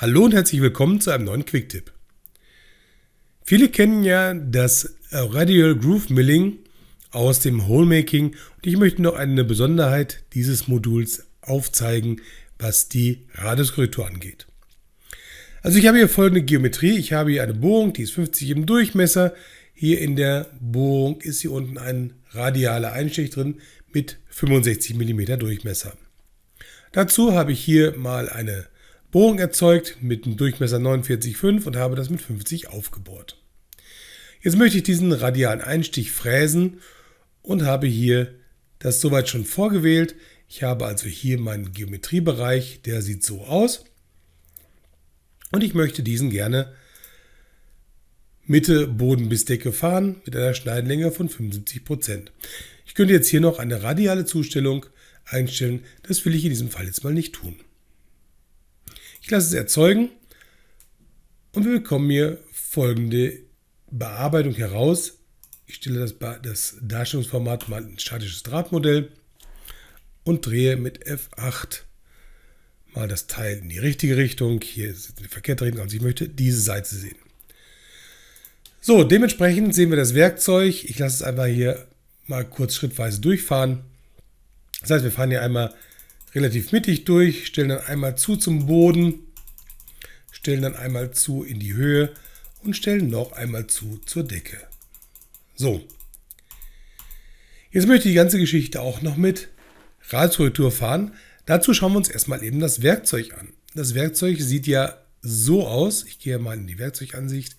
Hallo und herzlich willkommen zu einem neuen Quick-Tipp. Viele kennen ja das äh, Radial Groove Milling aus dem Holemaking und ich möchte noch eine Besonderheit dieses Moduls aufzeigen, was die Radiuskorrektur angeht. Also ich habe hier folgende Geometrie. Ich habe hier eine Bohrung, die ist 50 im Durchmesser. Hier in der Bohrung ist hier unten ein radialer Einstich drin mit 65 mm Durchmesser. Dazu habe ich hier mal eine Bohrung erzeugt mit einem Durchmesser 49,5 und habe das mit 50 aufgebohrt. Jetzt möchte ich diesen radialen Einstich fräsen und habe hier das soweit schon vorgewählt. Ich habe also hier meinen Geometriebereich, der sieht so aus. Und ich möchte diesen gerne Mitte Boden bis Decke fahren mit einer Schneidenlänge von 75%. Ich könnte jetzt hier noch eine radiale Zustellung einstellen. Das will ich in diesem Fall jetzt mal nicht tun. Ich lasse es erzeugen und wir bekommen hier folgende Bearbeitung heraus. Ich stelle das, das Darstellungsformat mal ein statisches Drahtmodell und drehe mit F8 mal das Teil in die richtige Richtung. Hier ist die verkehrte Richtung, also ich möchte diese Seite sehen. So, dementsprechend sehen wir das Werkzeug. Ich lasse es einfach hier mal kurz schrittweise durchfahren. Das heißt, wir fahren hier einmal relativ mittig durch, stellen dann einmal zu zum Boden, stellen dann einmal zu in die Höhe und stellen noch einmal zu zur Decke. So. Jetzt möchte ich die ganze Geschichte auch noch mit Radkorrektur fahren. Dazu schauen wir uns erstmal eben das Werkzeug an. Das Werkzeug sieht ja so aus. Ich gehe mal in die Werkzeugansicht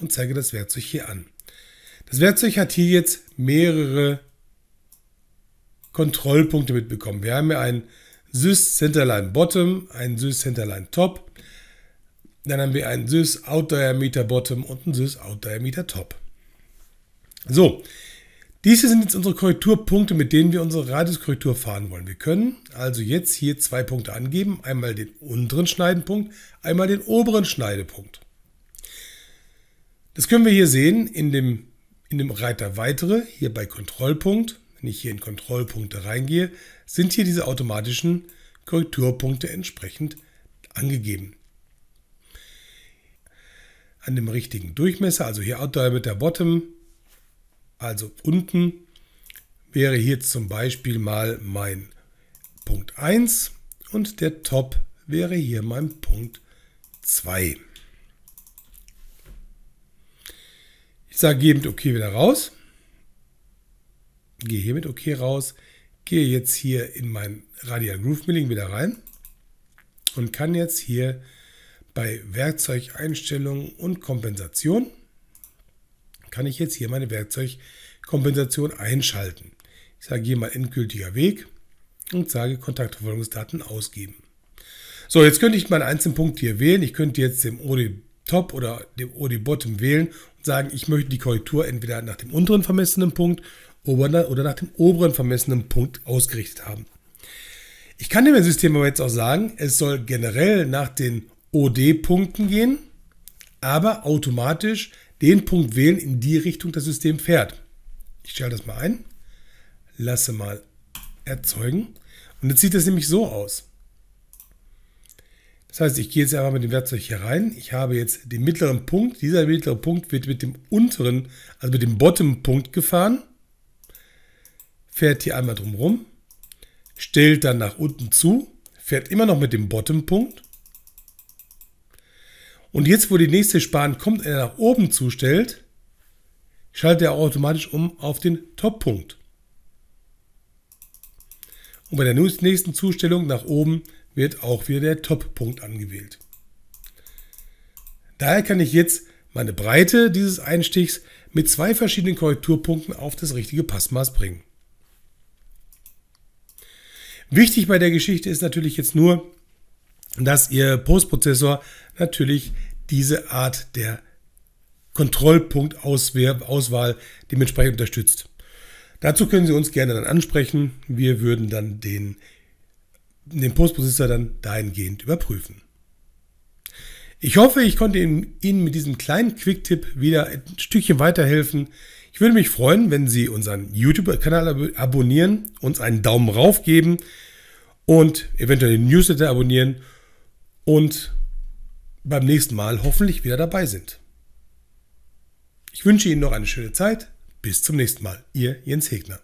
und zeige das Werkzeug hier an. Das Werkzeug hat hier jetzt mehrere Kontrollpunkte mitbekommen. Wir haben ja ein Sys Centerline Bottom, ein Sys Centerline Top, dann haben wir ein Sys Out Diameter Bottom und ein Sys Out Diameter Top. So, diese sind jetzt unsere Korrekturpunkte, mit denen wir unsere Radiuskorrektur fahren wollen. Wir können also jetzt hier zwei Punkte angeben, einmal den unteren Schneidenpunkt, einmal den oberen Schneidepunkt. Das können wir hier sehen in dem, in dem Reiter Weitere, hier bei Kontrollpunkt wenn ich hier in Kontrollpunkte reingehe, sind hier diese automatischen Korrekturpunkte entsprechend angegeben. An dem richtigen Durchmesser, also hier Diameter Bottom, also unten, wäre hier zum Beispiel mal mein Punkt 1 und der Top wäre hier mein Punkt 2. Ich sage eben OK wieder raus gehe hier mit OK raus, gehe jetzt hier in mein Radial Groove Milling wieder rein und kann jetzt hier bei Werkzeugeinstellungen und Kompensation kann ich jetzt hier meine Werkzeugkompensation einschalten. Ich sage hier mal endgültiger Weg und sage Kontaktverfolgungsdaten ausgeben. So, jetzt könnte ich meinen einzelnen Punkt hier wählen. Ich könnte jetzt dem OD Top oder dem OD Bottom wählen und sagen, ich möchte die Korrektur entweder nach dem unteren vermessenen Punkt oberen oder nach dem oberen vermessenen Punkt ausgerichtet haben. Ich kann dem System aber jetzt auch sagen, es soll generell nach den OD-Punkten gehen, aber automatisch den Punkt wählen, in die Richtung das System fährt. Ich stelle das mal ein, lasse mal erzeugen und jetzt sieht das nämlich so aus. Das heißt, ich gehe jetzt einfach mit dem Werkzeug hier rein. Ich habe jetzt den mittleren Punkt. Dieser mittlere Punkt wird mit dem unteren, also mit dem Bottom-Punkt gefahren fährt hier einmal drum stellt dann nach unten zu, fährt immer noch mit dem Bottom-Punkt. Und jetzt, wo die nächste Span kommt, er nach oben zustellt, schaltet er automatisch um auf den Top-Punkt. Und bei der nächsten Zustellung nach oben wird auch wieder der Top-Punkt angewählt. Daher kann ich jetzt meine Breite dieses Einstichs mit zwei verschiedenen Korrekturpunkten auf das richtige Passmaß bringen. Wichtig bei der Geschichte ist natürlich jetzt nur, dass Ihr Postprozessor natürlich diese Art der Kontrollpunktauswahl dementsprechend unterstützt. Dazu können Sie uns gerne dann ansprechen. Wir würden dann den, den Postprozessor dann dahingehend überprüfen. Ich hoffe, ich konnte Ihnen mit diesem kleinen Quick-Tipp wieder ein Stückchen weiterhelfen. Ich würde mich freuen, wenn Sie unseren YouTube-Kanal abonnieren, uns einen Daumen rauf geben und eventuell den Newsletter abonnieren und beim nächsten Mal hoffentlich wieder dabei sind. Ich wünsche Ihnen noch eine schöne Zeit. Bis zum nächsten Mal. Ihr Jens Hegner.